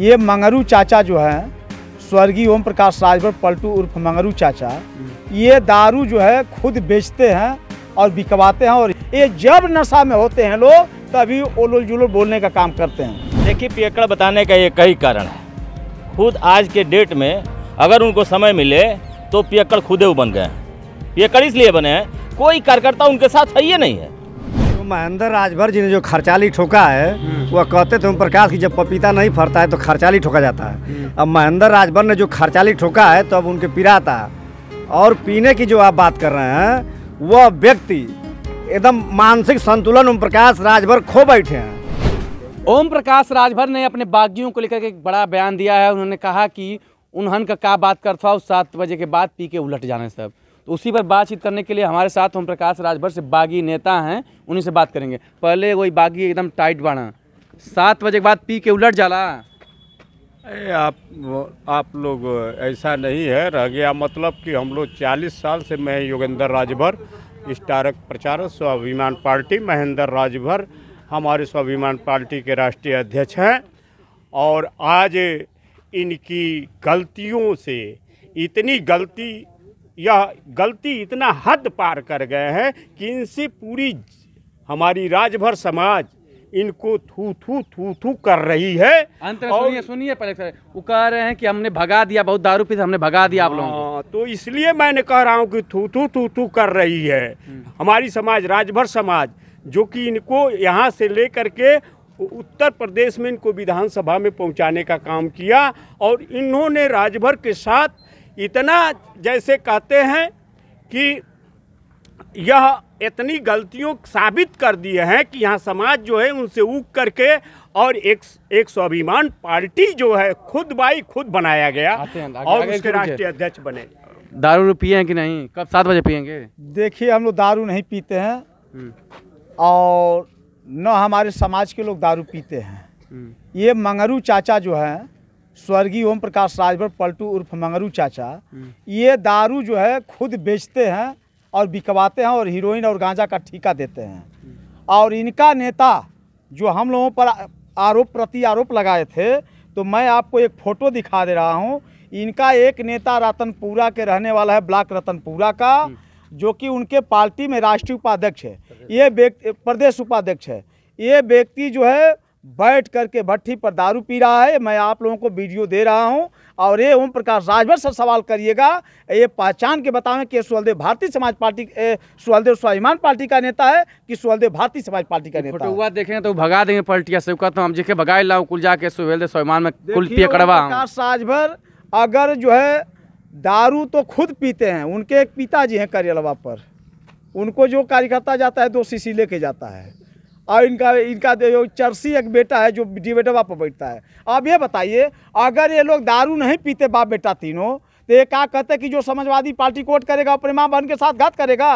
ये मंगरू चाचा जो है स्वर्गीय ओम प्रकाश राजभर पलटू उर्फ मंगरू चाचा ये दारू जो है खुद बेचते हैं और बिकवाते हैं और ये जब नशा में होते हैं लोग तभी ओलोल जुलोल बोलने का काम करते हैं देखिए पियकड़ बताने का ये कई कारण है खुद आज के डेट में अगर उनको समय मिले तो पियकड़ खुदे वो बन गए हैं पियकड़ इसलिए बने हैं कोई कार्यकर्ता उनके साथ है ही नहीं है महेंद्र राजभर जी ने जो खर्चाली ठोका है हम्म। वह कहते थे ओम प्रकाश की जब पपीता नहीं फरता है तो खर्चाली ठोका जाता है हम्म। अब महेंद्र राजभर ने जो खर्चाली ठोका है तो अब उनके पिरा था और पीने की जो आप बात कर रहे हैं वह व्यक्ति एकदम मानसिक संतुलन ओम प्रकाश राजभर खो बैठे हैं ओम प्रकाश राजभर ने अपने बागियों को लेकर एक बड़ा बयान दिया है उन्होंने कहा कि उन्हन का क्या बात करता उस सात बजे के बाद पी के उलट जाने सब तो उसी पर बातचीत करने के लिए हमारे साथ ओम प्रकाश राजभर से बागी नेता हैं उन्हीं से बात करेंगे पहले वही बागी एकदम टाइट बाड़ा सात बजे के बाद पी के उलट जाला आप आप लोग ऐसा नहीं है रह गया मतलब कि हम लोग चालीस साल से मैं योगेंद्र राजभर स्टारक प्रचारक स्वाभिमान पार्टी महेंद्र राजभर हमारे स्वाभिमान पार्टी के राष्ट्रीय अध्यक्ष हैं और आज इनकी गलतियों से इतनी गलती यह गलती इतना हद पार कर गए हैं कि इनसे पूरी हमारी राजभर समाज इनको थू थू थू थू कर रही है अंत सुनिए सुनिए पहले सर वो कह रहे हैं कि हमने भगा दिया बहुत दारू पी हमने भगा दिया आप लोगों हाँ, तो इसलिए मैंने कह रहा हूँ कि थू थू थू थू कर रही है हम्म। हमारी समाज राजभर समाज जो कि इनको यहाँ से लेकर के उत्तर प्रदेश में इनको विधानसभा में पहुँचाने का काम किया और इन्होंने राजभर के साथ इतना जैसे कहते हैं कि यह इतनी गलतियों साबित कर दिए हैं कि यहाँ समाज जो है उनसे ऊग करके और एक एक स्वाभिमान पार्टी जो है खुद बाई खुद बनाया गया और उसके राष्ट्रीय अध्यक्ष बने दारू पिए कि नहीं कब सात बजे पियेंगे देखिए हम लोग दारू नहीं पीते हैं हम्म। और न हमारे समाज के लोग दारू पीते हैं हम्म। ये मंगरू चाचा जो है स्वर्गीय ओम प्रकाश राजभर पलटू उर्फ मंगरू चाचा हम्म। ये दारू जो है खुद बेचते हैं और बिकवाते हैं और हीरोइन और गांजा का ठीका देते हैं हम्म। और इनका नेता जो हम लोगों पर आरोप प्रति आरोप लगाए थे तो मैं आपको एक फ़ोटो दिखा दे रहा हूँ इनका एक नेता रतनपुरा के रहने वाला है ब्लॉक रतनपुरा का हम्म। जो कि उनके पार्टी में राष्ट्रीय उपाध्यक्ष है ये प्रदेश उपाध्यक्ष है ये व्यक्ति जो है बैठ करके भट्टी पर दारू पी रहा है मैं आप लोगों को वीडियो दे रहा हूं और ये ओम प्रकाश राजभर से सवाल करिएगा ये पहचान के बताएं कि सुहलदेव भारतीय समाज पार्टी सुहलदेव स्वाभिमान पार्टी का नेता है कि सुहलदेव भारतीय समाज पार्टी का नेता हुआ देखें तो भगा देंगे पलटिया से कहता हूँ हम जिसे भगा लाऊ कुल जाके सुहलदेव स्वाभिमान में कुल पिए करवा प्रकाश राजभर अगर जो है दारू तो खुद पीते हैं उनके एक पिताजी हैं करियलवा पर उनको जो कार्यकर्ता जाता है दो शीशी लेके जाता है और इनका इनका जो चर्सी एक बेटा है जो डिबेटवा पर बैठता है अब ये बताइए अगर ये लोग दारू नहीं पीते बाप बेटा तीनों तो ये क्या कहते कि जो समाजवादी पार्टी कोट करेगा अपने माँ बहन के साथ घात करेगा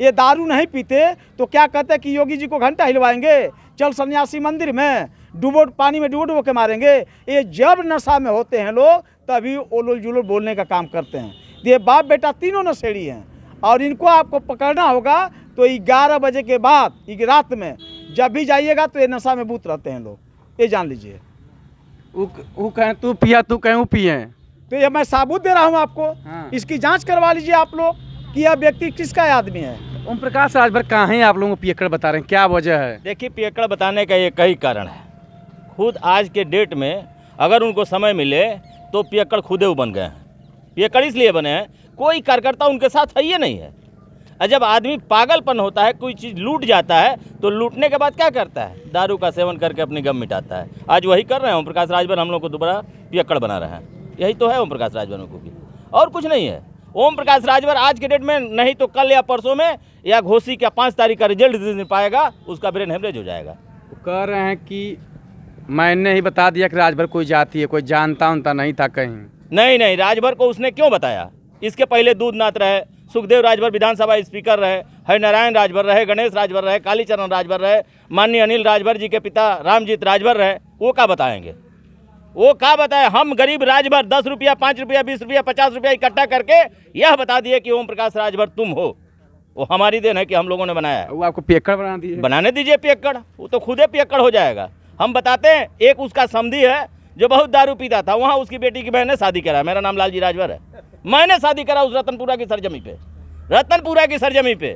ये दारू नहीं पीते तो क्या कहते कि योगी जी को घंटा हिलवाएंगे चल सन्यासी मंदिर में डुबो पानी में डुबो डूबो के मारेंगे ये जब नशा में होते हैं लोग तभी ओलोल जुलोल बोलने का काम करते हैं तो ये बाप बेटा तीनों नशेड़ी हैं और इनको आपको पकड़ना होगा तो ग्यारह बजे के बाद रात में जब भी जाइएगा तो ये नशा में बूत रहते हैं लोग ये जान लीजिए वो कहें तू पिया तू कहें पिए तो ये मैं साबुत दे रहा हूँ आपको हाँ। इसकी जांच करवा लीजिए आप लोग कि यह व्यक्ति किसका आदमी है ओम प्रकाश राजभर कहाँ हैं आप लोगों को पियकड़ बता रहे हैं क्या वजह है देखिए पियकड़ बताने का ये कई कारण है खुद आज के डेट में अगर उनको समय मिले तो पियकड़ खुदे वो बन गए हैं पियकड़ इसलिए बने हैं कोई कार्यकर्ता उनके साथ है ही नहीं है जब आदमी पागलपन होता है कोई चीज़ लूट जाता है तो लूटने के बाद क्या करता है दारू का सेवन करके अपनी गम मिटाता है आज वही कर रहे हैं ओम प्रकाश राजभर हम लोग को दोबारा पियक्कड़ बना रहे हैं यही तो है ओम प्रकाश राजभर को भी और कुछ नहीं है ओम प्रकाश राजभर आज के डेट में नहीं तो कल या परसों में या घोसी का पाँच तारीख का रिजल्ट दे पाएगा उसका ब्रेन हेमरेज हो जाएगा कह रहे हैं कि मैंने ही बता दिया कि राजभर कोई जाती है कोई जानता उनता नहीं था कहीं नहीं नहीं राजभर को उसने क्यों बताया इसके पहले दूध नाथ रहे सुखदेव राजभर विधानसभा स्पीकर रहे हरिनारायण राजभर रहे गणेश राजभर रहे कालीचरण राजभर रहे माननीय अनिल राजभर जी के पिता रामजीत राजभर रहे वो क्या बताएंगे वो क्या बताए हम गरीब राजभर दस रुपया पाँच रुपया बीस रुपया पचास रुपया इकट्ठा करके यह बता दिए कि ओम प्रकाश राजभर तुम हो वो हमारी देन है कि हम लोगों ने बनाया है वो आपको पियक्कड़ बना दिए बनाने दीजिए पियक्कड़ वो तो खुदे पियक्कड़ हो जाएगा हम बताते हैं एक उसका समधि है जो बहुत दारू पीता था वहाँ उसकी बेटी की बहन ने शादी करा मेरा नाम लालजी राजभर है मैंने शादी करा उस रतनपुरा की सरजमी पे रतनपुरा की सरजमी पे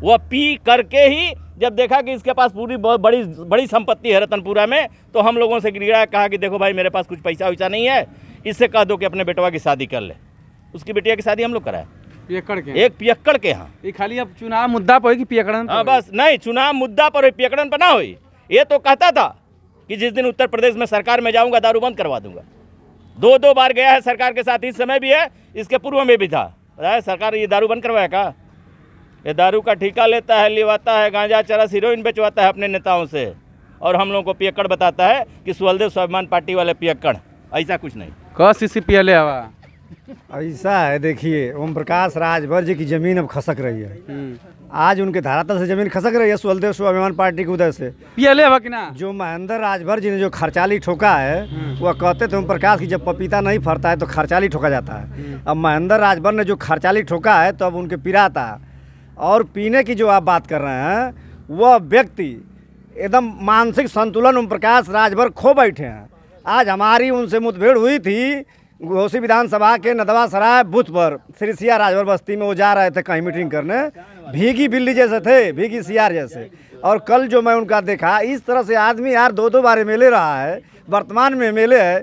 वह पी करके ही जब देखा कि इसके पास पूरी बड़ी बड़ी संपत्ति है रतनपुरा में तो हम लोगों से गिरा कहा कि देखो भाई मेरे पास कुछ पैसा वैसा नहीं है इससे कह दो कि अपने बेटवा की शादी कर ले उसकी बेटिया की शादी हम लोग कराए पियकड़ के एक पियक्कड़ के यहाँ खाली अब चुनाव मुद्दा पर पियकड़न हाँ, बस नहीं चुनाव मुद्दा पर पियकड़न पर ना हुई ये तो कहता था कि जिस दिन उत्तर प्रदेश में सरकार में जाऊंगा दारू बंद करवा दूंगा दो दो बार गया है सरकार के साथ इस समय भी है इसके पूर्व में भी था सरकार ये दारू बंद करवाया का ये दारू का ठीका लेता है लिवाता है गांजा चरस हीरोइन बेचवाता है अपने नेताओं से और हम लोगों को पियक्कड़ बताता है कि सुहलदेव स्वाभिमान पार्टी वाले पियक्कड़ ऐसा कुछ नहीं कह सी पी हवा ऐसा है देखिए ओम प्रकाश राजभर जी की जमीन अब खसक रही है हम्म। आज उनके धरातल से जमीन खसक रही है सुलदेव स्वाभिमान पार्टी की उदय से पीएलए ना जो महेंद्र राजभर जी ने जो खर्चाली ठोका है हम्म। वह कहते थे ओम प्रकाश की जब पपीता नहीं फरता है तो खर्चाली ठोका जाता है हम्म। अब महेंद्र राजभर ने जो खर्चाली ठोका है तो अब उनके पिराता और पीने की जो आप बात कर रहे हैं वह व्यक्ति एकदम मानसिक संतुलन ओम प्रकाश राजभर खो बैठे हैं आज हमारी उनसे मुठभेड़ हुई थी घोसी विधानसभा के नदवा सराय बूथ पर श्री सिया राजभर बस्ती में वो जा रहे थे कहीं मीटिंग करने भीगी बिल्ली जैसे थे भीगी सियार जैसे और कल जो मैं उनका देखा इस तरह से आदमी यार दो दो बार एम रहा है वर्तमान में एम है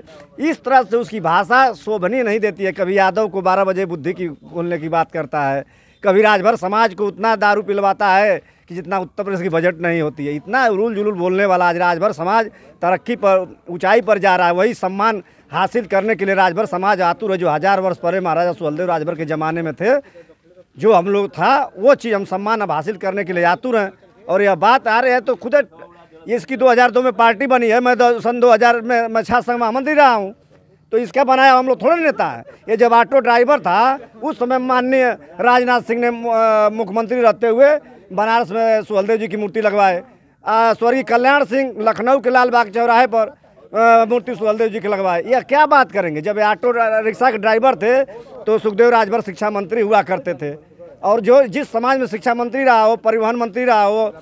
इस तरह से उसकी भाषा शोभनी नहीं देती है कभी यादव को बारह बजे बुद्धि की बोलने की बात करता है कभी राजभर समाज को उतना दारू पिलवाता है कि जितना उत्तर प्रदेश की बजट नहीं होती है इतना रूल जुलूल बोलने वाला आज राजभर समाज तरक्की पर ऊंचाई पर जा रहा है वही सम्मान हासिल करने के लिए राजभर समाज आतुर है जो हज़ार वर्ष पहले महाराजा सुहलदेव राजभर के ज़माने में थे जो हम लोग था वो चीज़ हम सम्मान अब हासिल करने के लिए आतुर हैं और यह बात आ रही है तो खुद इसकी 2002 में पार्टी बनी है मैं सन 2000 में मैं छात्र संघ में रहा हूँ तो इसका बनाया हम लोग थोड़े नेता है ये जब ऑटो ड्राइवर था उस समय माननीय राजनाथ सिंह ने मुख्यमंत्री रहते हुए बनारस में सुहलदेव जी की मूर्ति लगवाए स्वर्गीय कल्याण सिंह लखनऊ के लाल बाग चौराहे पर मूर्ति सुहलदेव जी के लगवाए या क्या बात करेंगे जब ऑटो रिक्शा के ड्राइवर थे तो सुखदेव राजभर शिक्षा मंत्री हुआ करते थे और जो जिस समाज में शिक्षा मंत्री रहा हो परिवहन मंत्री रहा हो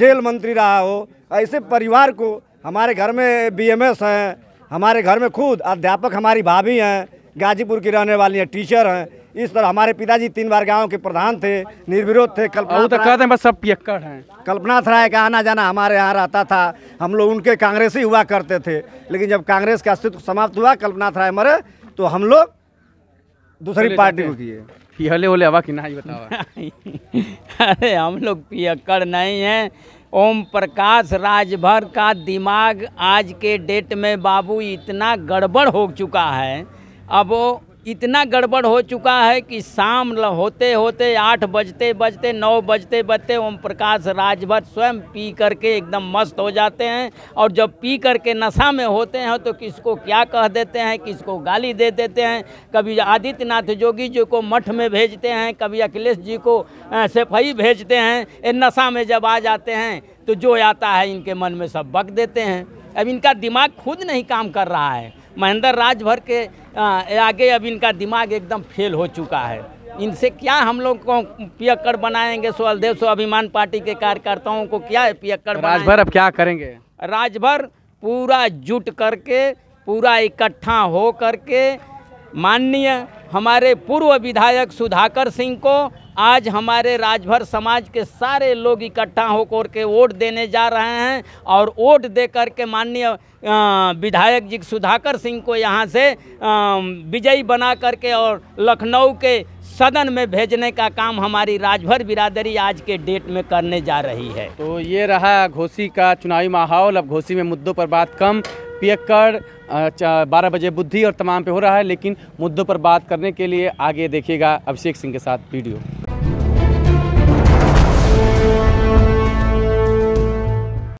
जेल मंत्री रहा हो ऐसे परिवार को हमारे घर में बीएमएस हैं हमारे घर में खुद अध्यापक हमारी भाभी हैं गाजीपुर की रहने वाली हैं टीचर हैं इस तरह हमारे पिताजी तीन बार गांव के प्रधान थे निर्विरोध थे कल्पना तो कहते हैं बस सब पियक्कड़ हैं कल्पना थराय का आना जाना हमारे यहाँ रहता था हम लोग उनके कांग्रेस ही हुआ करते थे लेकिन जब कांग्रेस का अस्तित्व समाप्त हुआ कल्पना राय मरे तो हम लोग दूसरी पार्टी को किए पिहले ओले हवा कि नहीं बताओ अरे हम लोग पियक्कड़ नहीं हैं ओम प्रकाश राजभर का दिमाग आज के डेट में बाबू इतना गड़बड़ हो चुका है अब वो इतना गड़बड़ हो चुका है कि शाम होते होते आठ बजते बजते नौ बजते बजते ओम प्रकाश राजभर स्वयं पी करके एकदम मस्त हो जाते हैं और जब पी करके नशा में होते हैं तो किसको क्या कह देते हैं किसको गाली दे देते हैं कभी आदित्यनाथ जोगी जी को मठ में भेजते हैं कभी अखिलेश जी को सेफई भेजते हैं ये नशा में जब आ जाते हैं तो जो आता है इनके मन में सब बक देते हैं अब इनका दिमाग खुद नहीं काम कर रहा है महेंद्र राजभर के आगे अब इनका दिमाग एकदम फेल हो चुका है इनसे क्या हम लोग को पियक्कड़ बनाएंगे स्वलदेव स्वाभिमान पार्टी के कार्यकर्ताओं को क्या है पियक्कड़ राजभर अब क्या करेंगे राजभर पूरा जुट करके पूरा इकट्ठा हो करके माननीय हमारे पूर्व विधायक सुधाकर सिंह को आज हमारे राजभर समाज के सारे लोग इकट्ठा होकर के वोट देने जा रहे हैं और वोट दे कर के माननीय विधायक जी सुधाकर सिंह को यहाँ से विजयी बना करके और लखनऊ के सदन में भेजने का काम हमारी राजभर बिरादरी आज के डेट में करने जा रही है तो ये रहा घोसी का चुनावी माहौल अब घोसी में मुद्दों पर बात कम पियक्कड़ बारह बजे बुद्धि और तमाम पे हो रहा है लेकिन मुद्दों पर बात करने के लिए आगे देखिएगा अभिषेक सिंह के साथ वीडियो